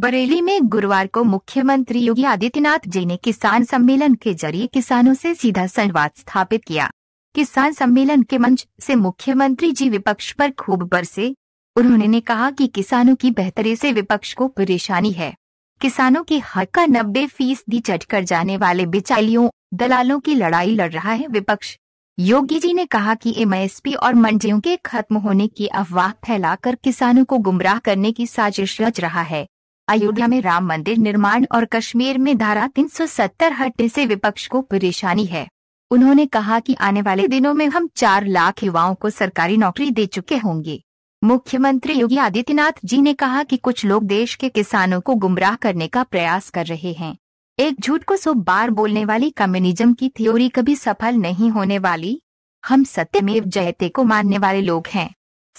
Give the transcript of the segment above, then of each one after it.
बरेली में गुरुवार को मुख्यमंत्री योगी आदित्यनाथ जी ने किसान सम्मेलन के जरिए किसानों से सीधा संवाद स्थापित किया किसान सम्मेलन के मंच से मुख्यमंत्री जी विपक्ष पर खूब बरसे उन्होंने ने कहा कि किसानों की बेहतरी से विपक्ष को परेशानी है किसानों के हक का नब्बे फीसदी चट कर जाने वाले बिचालियों दलालों की लड़ाई लड़ रहा है विपक्ष योगी जी ने कहा कि एमएसपी और मंडियों के खत्म होने की अफवाह फैलाकर किसानों को गुमराह करने की साजिश रच रहा है अयोध्या में राम मंदिर निर्माण और कश्मीर में धारा 370 हटने से विपक्ष को परेशानी है उन्होंने कहा कि आने वाले दिनों में हम चार लाख युवाओं को सरकारी नौकरी दे चुके होंगे मुख्यमंत्री योगी आदित्यनाथ जी ने कहा कि कुछ लोग देश के किसानों को गुमराह करने का प्रयास कर रहे हैं एक झूठ को सो बार बोलने वाली कम्युनिज्म की थ्योरी कभी सफल नहीं होने वाली हम सत्य में जयते को मानने वाले लोग हैं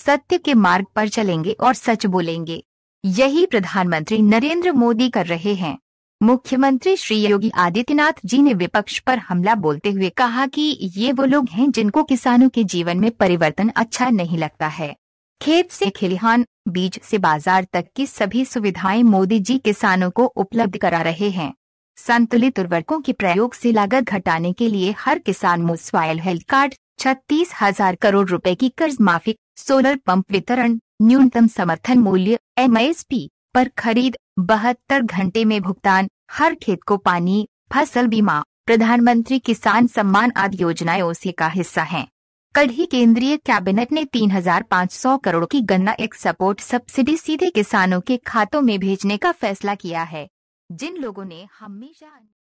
सत्य के मार्ग पर चलेंगे और सच बोलेंगे यही प्रधानमंत्री नरेंद्र मोदी कर रहे हैं मुख्यमंत्री श्री योगी आदित्यनाथ जी ने विपक्ष पर हमला बोलते हुए कहा कि ये वो लोग हैं जिनको किसानों के जीवन में परिवर्तन अच्छा नहीं लगता है खेत से खिलिहान बीज से बाजार तक की सभी सुविधाएं मोदी जी किसानों को उपलब्ध करा रहे हैं संतुलित उर्वरकों के प्रयोग से लागत घटाने के लिए हर किसान मुस्वाइल हेल्थ कार्ड छत्तीस हजार करोड़ रुपए की कर्ज माफी सोलर पंप वितरण न्यूनतम समर्थन मूल्य एम एस पी पर खरीद बहत्तर घंटे में भुगतान हर खेत को पानी फसल बीमा प्रधानमंत्री किसान सम्मान आदि योजनाएं ओसी का हिस्सा हैं। कल ही केंद्रीय कैबिनेट ने 3,500 करोड़ की गन्ना एक सपोर्ट सब्सिडी सीधे किसानों के खातों में भेजने का फैसला किया है जिन लोगों ने हमेशा